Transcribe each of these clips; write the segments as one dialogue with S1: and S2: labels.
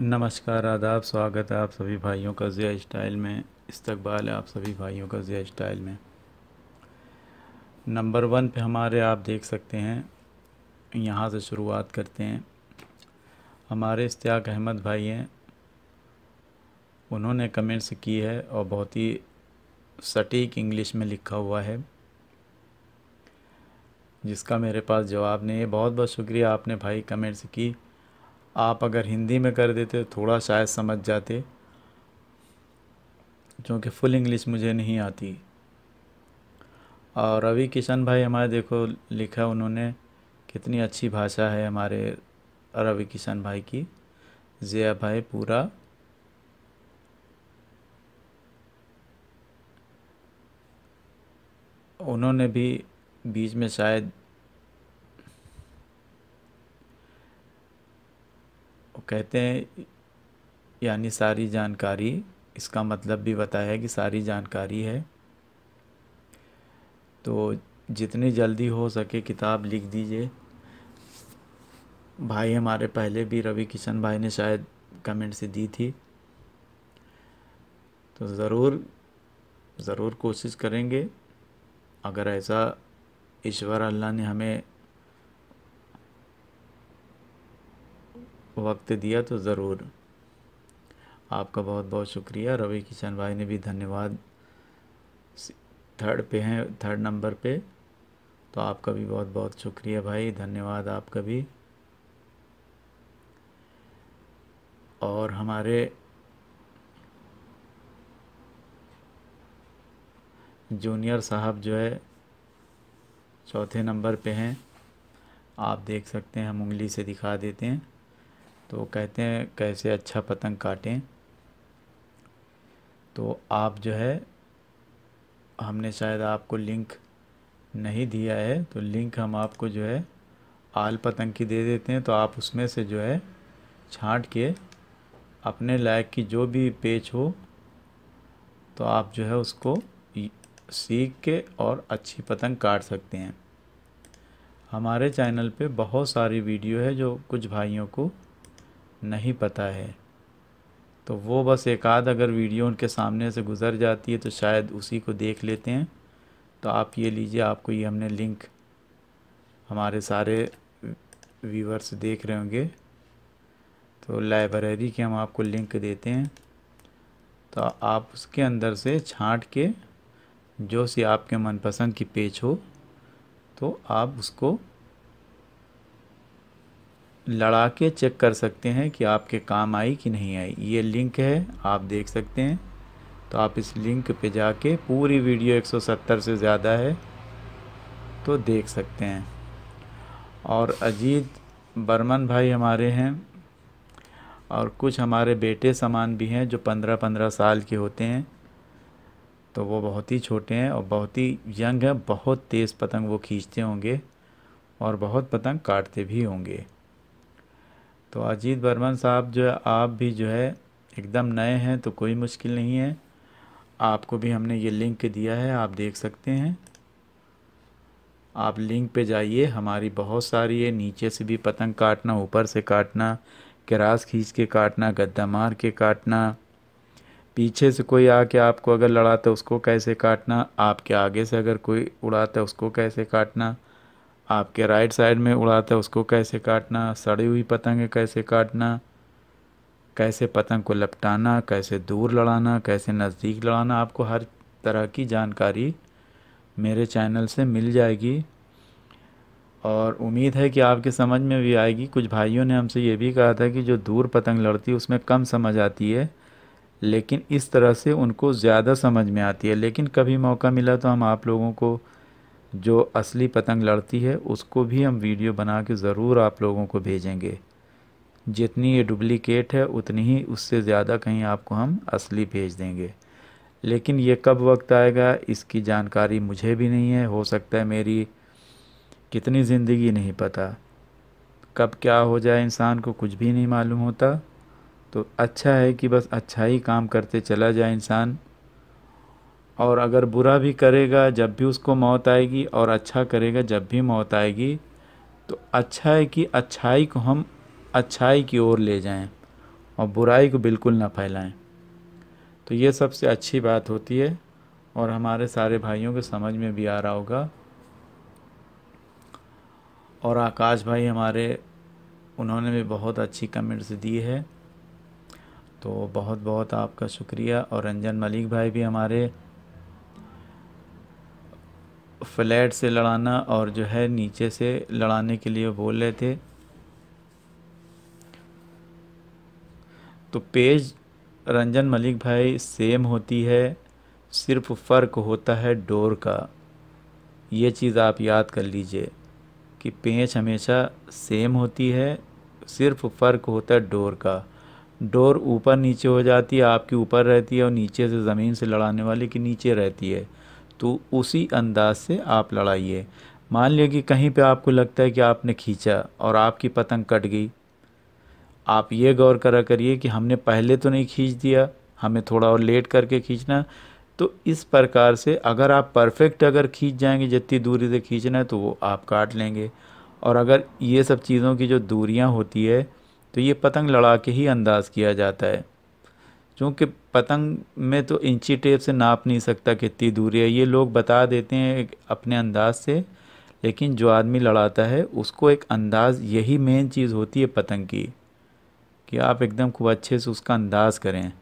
S1: नमस्कार आदाब स्वागत है आप सभी भाइयों का ज़िया स्टाइल में इस्तकबाल है आप सभी भाइयों का ज़िया स्टाइल में नंबर वन पे हमारे आप देख सकते हैं यहाँ से शुरुआत करते हैं हमारे इश्तियाक अहमद भाई हैं उन्होंने कमेंट्स की है और बहुत ही सटीक इंग्लिश में लिखा हुआ है जिसका मेरे पास जवाब नहीं है बहुत बहुत शुक्रिया आपने भाई कमेंट्स की आप अगर हिंदी में कर देते थोड़ा शायद समझ जाते क्योंकि फुल इंग्लिश मुझे नहीं आती और रवि किशन भाई हमारे देखो लिखा उन्होंने कितनी अच्छी भाषा है हमारे रवि किशन भाई की ज़िया भाई पूरा उन्होंने भी बीच में शायद कहते हैं यानी सारी जानकारी इसका मतलब भी बताया कि सारी जानकारी है तो जितनी जल्दी हो सके किताब लिख दीजिए भाई हमारे पहले भी रवि किशन भाई ने शायद कमेंट से दी थी तो ज़रूर ज़रूर कोशिश करेंगे अगर ऐसा ईश्वर अल्लाह ने हमें वक्त दिया तो ज़रूर आपका बहुत बहुत शुक्रिया रवि किशन भाई ने भी धन्यवाद थर्ड पे हैं थर्ड नंबर पे तो आपका भी बहुत बहुत शुक्रिया भाई धन्यवाद आपका भी और हमारे जूनियर साहब जो है चौथे नंबर पे हैं आप देख सकते हैं हम उंगली से दिखा देते हैं तो कहते हैं कैसे अच्छा पतंग काटें तो आप जो है हमने शायद आपको लिंक नहीं दिया है तो लिंक हम आपको जो है आल पतंग की दे देते हैं तो आप उसमें से जो है छांट के अपने लायक की जो भी पेज हो तो आप जो है उसको सीख के और अच्छी पतंग काट सकते हैं हमारे चैनल पे बहुत सारी वीडियो है जो कुछ भाइयों को नहीं पता है तो वो बस एक आध अगर वीडियो उनके सामने से गुज़र जाती है तो शायद उसी को देख लेते हैं तो आप ये लीजिए आपको ये हमने लिंक हमारे सारे व्यूवर्स देख रहे होंगे तो लाइब्रेरी के हम आपको लिंक देते हैं तो आप उसके अंदर से छांट के जो सी आपके मनपसंद की पेज हो तो आप उसको लड़ा के चेक कर सकते हैं कि आपके काम आई कि नहीं आई ये लिंक है आप देख सकते हैं तो आप इस लिंक पे जाके पूरी वीडियो 170 से ज़्यादा है तो देख सकते हैं और अजीत बर्मन भाई हमारे हैं और कुछ हमारे बेटे समान भी हैं जो पंद्रह पंद्रह साल के होते हैं तो वो बहुत ही छोटे हैं और बहुत ही यंग हैं बहुत तेज़ पतंग वो खींचते होंगे और बहुत पतंग काटते भी होंगे तो अजीत बर्मन साहब जो है आप भी जो है एकदम नए हैं तो कोई मुश्किल नहीं है आपको भी हमने ये लिंक दिया है आप देख सकते हैं आप लिंक पे जाइए हमारी बहुत सारी है नीचे से भी पतंग काटना ऊपर से काटना क्रास खींच के काटना गद्दा मार के काटना पीछे से कोई आके आपको अगर लड़ाता है उसको कैसे काटना आपके आगे से अगर कोई उड़ाता है उसको कैसे काटना आपके राइट साइड में उड़ाता है उसको कैसे काटना सड़ी हुई पतंग कैसे काटना कैसे पतंग को लपटाना कैसे दूर लड़ाना कैसे नज़दीक लड़ाना आपको हर तरह की जानकारी मेरे चैनल से मिल जाएगी और उम्मीद है कि आपके समझ में भी आएगी कुछ भाइयों ने हमसे ये भी कहा था कि जो दूर पतंग लड़ती है उसमें कम समझ आती है लेकिन इस तरह से उनको ज़्यादा समझ में आती है लेकिन कभी मौका मिला तो हम आप लोगों को जो असली पतंग लड़ती है उसको भी हम वीडियो बना के ज़रूर आप लोगों को भेजेंगे जितनी ये डुप्लिकेट है उतनी ही उससे ज़्यादा कहीं आपको हम असली भेज देंगे लेकिन ये कब वक्त आएगा इसकी जानकारी मुझे भी नहीं है हो सकता है मेरी कितनी ज़िंदगी नहीं पता कब क्या हो जाए इंसान को कुछ भी नहीं मालूम होता तो अच्छा है कि बस अच्छा ही काम करते चला जाए इंसान और अगर बुरा भी करेगा जब भी उसको मौत आएगी और अच्छा करेगा जब भी मौत आएगी तो अच्छा है कि अच्छाई को हम अच्छाई की ओर ले जाएं और बुराई को बिल्कुल ना फैलाएं तो ये सबसे अच्छी बात होती है और हमारे सारे भाइयों को समझ में भी आ रहा होगा और आकाश भाई हमारे उन्होंने भी बहुत अच्छी कमेंट्स दी है तो बहुत बहुत आपका शुक्रिया और रंजन मलिक भाई भी हमारे फ्लैट से लड़ाना और जो है नीचे से लड़ाने के लिए बोल रहे थे तो पेज रंजन मलिक भाई सेम होती है सिर्फ फ़र्क होता है डोर का ये चीज़ आप याद कर लीजिए कि पेज हमेशा सेम होती है सिर्फ फ़र्क होता है डोर का डोर ऊपर नीचे हो जाती है आपके ऊपर रहती है और नीचे से ज़मीन से लड़ाने वाले के नीचे रहती है तो उसी अंदाज से आप लड़ाइए मान लिया कि कहीं पे आपको लगता है कि आपने खींचा और आपकी पतंग कट गई आप ये गौर करा करिए कि हमने पहले तो नहीं खींच दिया हमें थोड़ा और लेट करके खींचना तो इस प्रकार से अगर आप परफेक्ट अगर खींच जाएंगे जितनी दूरी से खींचना है तो वो आप काट लेंगे और अगर ये सब चीज़ों की जो दूरियाँ होती है तो ये पतंग लड़ा के ही अंदाज़ किया जाता है क्योंकि पतंग में तो इंची टेप से नाप नहीं सकता कितनी दूरी है ये लोग बता देते हैं अपने अंदाज से लेकिन जो आदमी लड़ाता है उसको एक अंदाज़ यही मेन चीज़ होती है पतंग की कि आप एकदम खूब अच्छे से उसका अंदाज़ करें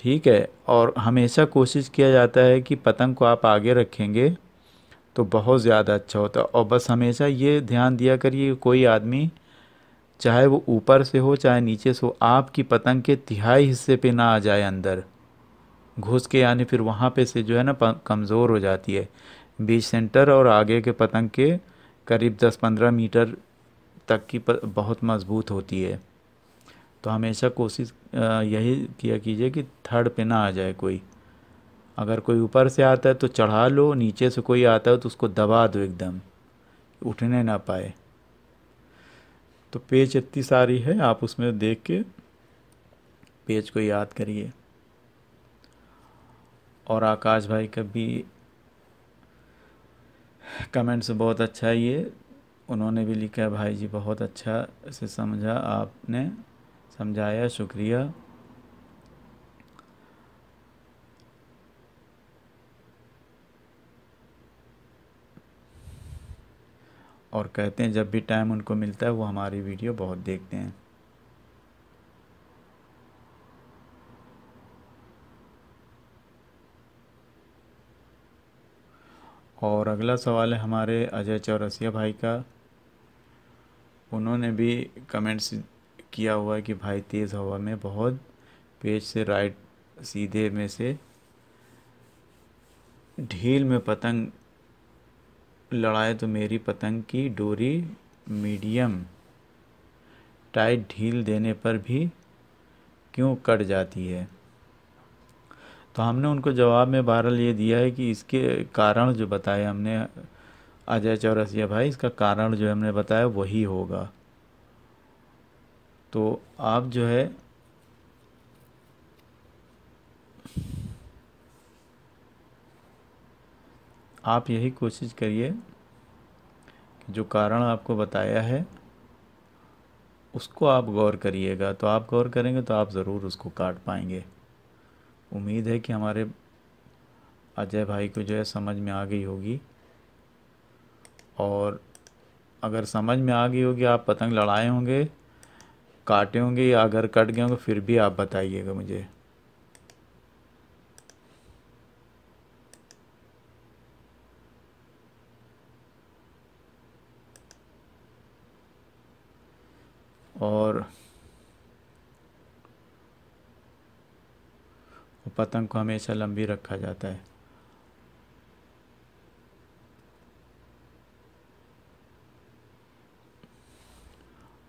S1: ठीक है और हमेशा कोशिश किया जाता है कि पतंग को आप आगे रखेंगे तो बहुत ज़्यादा अच्छा होता है और बस हमेशा ये ध्यान दिया करिए कोई आदमी चाहे वो ऊपर से हो चाहे नीचे से हो आपकी पतंग के तिहाई हिस्से पे ना आ जाए अंदर घुस के यानी फिर वहाँ पे से जो है ना कमज़ोर हो जाती है बीच सेंटर और आगे के पतंग के करीब 10-15 मीटर तक की बहुत मज़बूत होती है तो हमेशा कोशिश यही किया कीजिए कि थर्ड पे ना आ जाए कोई अगर कोई ऊपर से आता है तो चढ़ा लो नीचे से कोई आता है तो उसको दबा दो एकदम उठने ना पाए तो पेज इतनी सारी है आप उसमें देख के पेज को याद करिए और आकाश भाई का भी कमेंट्स बहुत अच्छा है ये उन्होंने भी लिखा है भाई जी बहुत अच्छा से समझा आपने समझाया शुक्रिया और कहते हैं जब भी टाइम उनको मिलता है वो हमारी वीडियो बहुत देखते हैं और अगला सवाल है हमारे अजय चौरसिया भाई का उन्होंने भी कमेंट्स किया हुआ है कि भाई तेज़ हवा में बहुत पेज से राइट सीधे में से ढील में पतंग लड़ाए तो मेरी पतंग की डोरी मीडियम टाइट ढील देने पर भी क्यों कट जाती है तो हमने उनको जवाब में बहरल ये दिया है कि इसके कारण जो बताए हमने अजय चौरसिया भाई इसका कारण जो हमने बताया वही होगा तो आप जो है आप यही कोशिश करिए कि जो कारण आपको बताया है उसको आप गौर करिएगा तो आप गौर करेंगे तो आप ज़रूर उसको काट पाएंगे उम्मीद है कि हमारे अजय भाई को जो है समझ में आ गई होगी और अगर समझ में आ गई होगी आप पतंग लड़ाए होंगे काटे होंगे या अगर कट गए होंगे फिर भी आप बताइएगा मुझे और पतंग को हमेशा लंबी रखा जाता है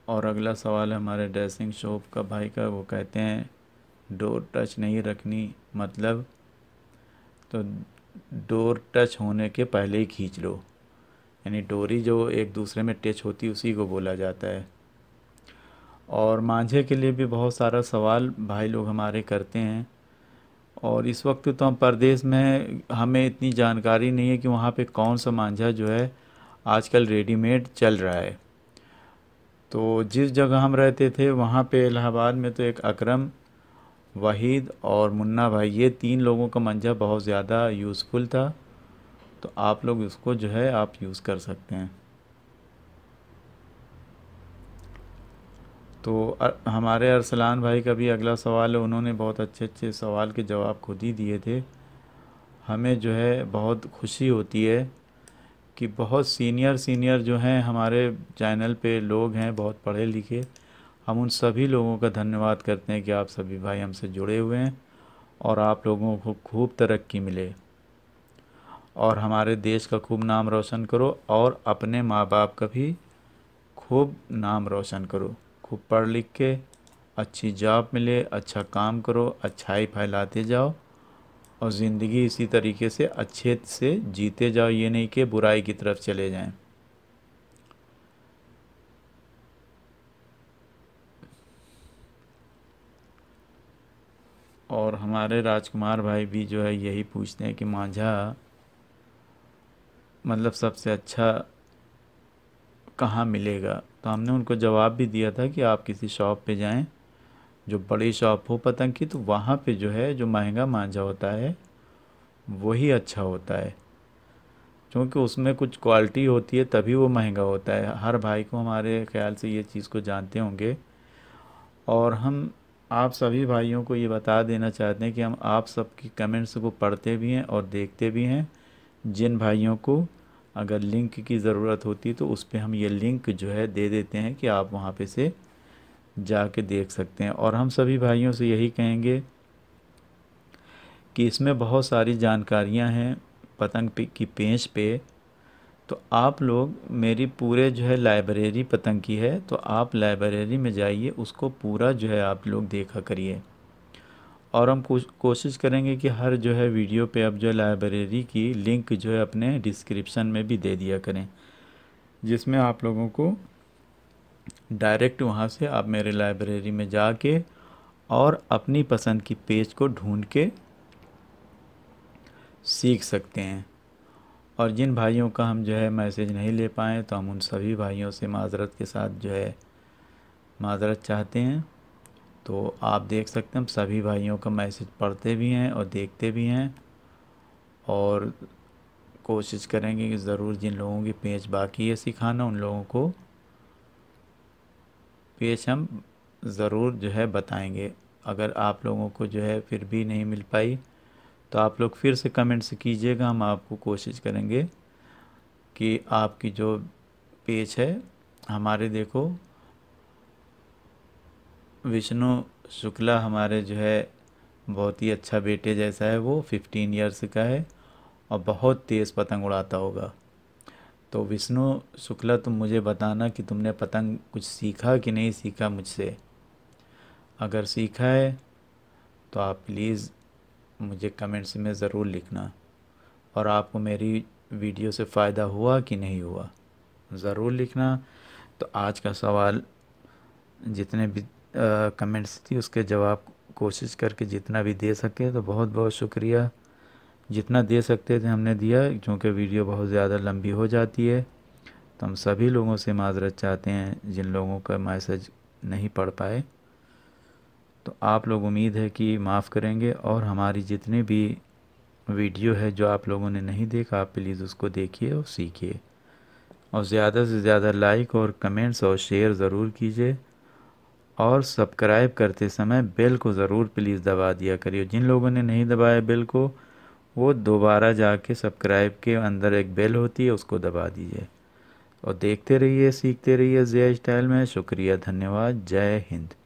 S1: और अगला सवाल है हमारे ड्रेसिंग शॉप का भाई का वो कहते हैं डोर टच नहीं रखनी मतलब तो डोर टच होने के पहले ही खींच लो यानी डोरी जो एक दूसरे में टच होती उसी को बोला जाता है और मांझे के लिए भी बहुत सारा सवाल भाई लोग हमारे करते हैं और इस वक्त तो हम परदेश में हमें इतनी जानकारी नहीं है कि वहाँ पे कौन सा मांझा जो है आजकल रेडीमेड चल रहा है तो जिस जगह हम रहते थे वहाँ पे इलाहाबाद में तो एक अकरम वहीद और मुन्ना भाई ये तीन लोगों का मंझा बहुत ज़्यादा यूज़फुल था तो आप लोग इसको जो है आप यूज़ कर सकते हैं तो हमारे अरसलान भाई का भी अगला सवाल है उन्होंने बहुत अच्छे अच्छे सवाल के जवाब खुद ही दिए थे हमें जो है बहुत खुशी होती है कि बहुत सीनियर सीनियर जो हैं हमारे चैनल पे लोग हैं बहुत पढ़े लिखे हम उन सभी लोगों का धन्यवाद करते हैं कि आप सभी भाई हमसे जुड़े हुए हैं और आप लोगों को खूब तरक्की मिले और हमारे देश का खूब नाम रोशन करो और अपने माँ बाप का भी खूब नाम रोशन करो खूब पढ़ लिख के अच्छी जॉब मिले अच्छा काम करो अच्छाई फैलाते जाओ और ज़िंदगी इसी तरीके से अच्छे से जीते जाओ ये नहीं कि बुराई की तरफ चले जाएं और हमारे राजकुमार भाई भी जो है यही पूछते हैं कि मांझा मतलब सबसे अच्छा कहाँ मिलेगा तो हमने उनको जवाब भी दिया था कि आप किसी शॉप पे जाएं जो बड़ी शॉप हो पतंग की तो वहाँ पे जो है जो महंगा मांझा होता है वही अच्छा होता है क्योंकि उसमें कुछ क्वालिटी होती है तभी वो महंगा होता है हर भाई को हमारे ख्याल से ये चीज़ को जानते होंगे और हम आप सभी भाइयों को ये बता देना चाहते हैं कि हम आप सबकी कमेंट्स को पढ़ते भी हैं और देखते भी हैं जिन भाइयों को अगर लिंक की ज़रूरत होती तो उस पर हम ये लिंक जो है दे देते हैं कि आप वहाँ पे से जा के देख सकते हैं और हम सभी भाइयों से यही कहेंगे कि इसमें बहुत सारी जानकारियाँ हैं पतंग पे, की पेंच पे तो आप लोग मेरी पूरे जो है लाइब्रेरी पतंग की है तो आप लाइब्रेरी में जाइए उसको पूरा जो है आप लोग देखा करिए और हम कोशिश करेंगे कि हर जो है वीडियो पे आप जो लाइब्रेरी की लिंक जो है अपने डिस्क्रिप्शन में भी दे दिया करें जिसमें आप लोगों को डायरेक्ट वहाँ से आप मेरे लाइब्रेरी में जाके और अपनी पसंद की पेज को ढूंढ के सीख सकते हैं और जिन भाइयों का हम जो है मैसेज नहीं ले पाएँ तो हम उन सभी भाइयों से माजरत के साथ जो है माजरत चाहते हैं तो आप देख सकते हैं हम सभी भाइयों का मैसेज पढ़ते भी हैं और देखते भी हैं और कोशिश करेंगे कि ज़रूर जिन लोगों की पेज बाकी है सिखाना उन लोगों को पेज हम ज़रूर जो है बताएंगे अगर आप लोगों को जो है फिर भी नहीं मिल पाई तो आप लोग फिर से कमेंट्स कीजिएगा हम आपको कोशिश करेंगे कि आपकी जो पेज है हमारे देखो विष्णु शुक्ला हमारे जो है बहुत ही अच्छा बेटे जैसा है वो फिफ्टीन ईयर्स का है और बहुत तेज़ पतंग उड़ाता होगा तो विष्णु शुक्ला तुम मुझे बताना कि तुमने पतंग कुछ सीखा कि नहीं सीखा मुझसे अगर सीखा है तो आप प्लीज़ मुझे कमेंट्स में ज़रूर लिखना और आपको मेरी वीडियो से फ़ायदा हुआ कि नहीं हुआ ज़रूर लिखना तो आज का सवाल जितने भी कमेंट्स थी उसके जवाब कोशिश करके जितना भी दे सके तो बहुत बहुत शुक्रिया जितना दे सकते थे हमने दिया क्योंकि वीडियो बहुत ज़्यादा लंबी हो जाती है तो हम सभी लोगों से माजरत चाहते हैं जिन लोगों का मैसेज नहीं पढ़ पाए तो आप लोग उम्मीद है कि माफ़ करेंगे और हमारी जितनी भी वीडियो है जो आप लोगों ने नहीं देखा आप प्लीज़ उसको देखिए और सीखिए और ज़्यादा से ज़्यादा लाइक और कमेंट्स और शेयर ज़रूर कीजिए और सब्सक्राइब करते समय बेल को ज़रूर प्लीज़ दबा दिया करिए जिन लोगों ने नहीं दबाया बेल को वो दोबारा जाके सब्सक्राइब के अंदर एक बेल होती है उसको दबा दीजिए और देखते रहिए सीखते रहिए जया स्टाइल में शुक्रिया धन्यवाद जय हिंद